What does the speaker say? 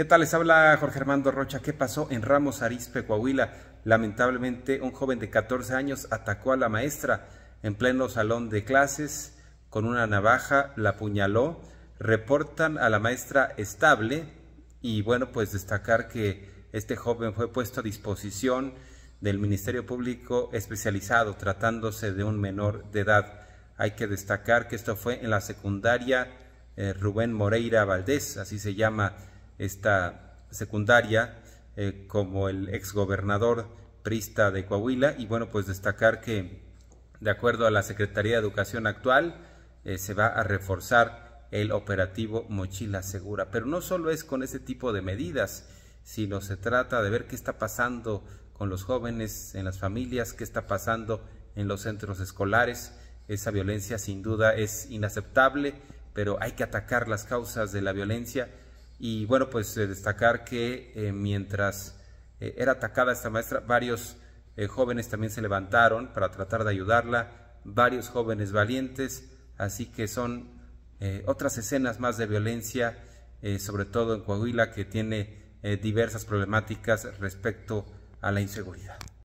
¿Qué tal? Les habla Jorge Armando Rocha. ¿Qué pasó en Ramos Arizpe, Coahuila? Lamentablemente, un joven de 14 años atacó a la maestra en pleno salón de clases con una navaja, la apuñaló. Reportan a la maestra estable y bueno, pues destacar que este joven fue puesto a disposición del Ministerio Público especializado tratándose de un menor de edad. Hay que destacar que esto fue en la secundaria eh, Rubén Moreira Valdés, así se llama esta secundaria eh, como el exgobernador prista de Coahuila y bueno pues destacar que de acuerdo a la Secretaría de Educación actual eh, se va a reforzar el operativo Mochila Segura pero no solo es con ese tipo de medidas sino se trata de ver qué está pasando con los jóvenes, en las familias, qué está pasando en los centros escolares. Esa violencia sin duda es inaceptable, pero hay que atacar las causas de la violencia y bueno, pues eh, destacar que eh, mientras eh, era atacada esta maestra, varios jóvenes también se levantaron para tratar de ayudarla, varios jóvenes valientes, así que son otras escenas más de violencia, sobre todo en Coahuila, que tiene diversas problemáticas respecto a la inseguridad.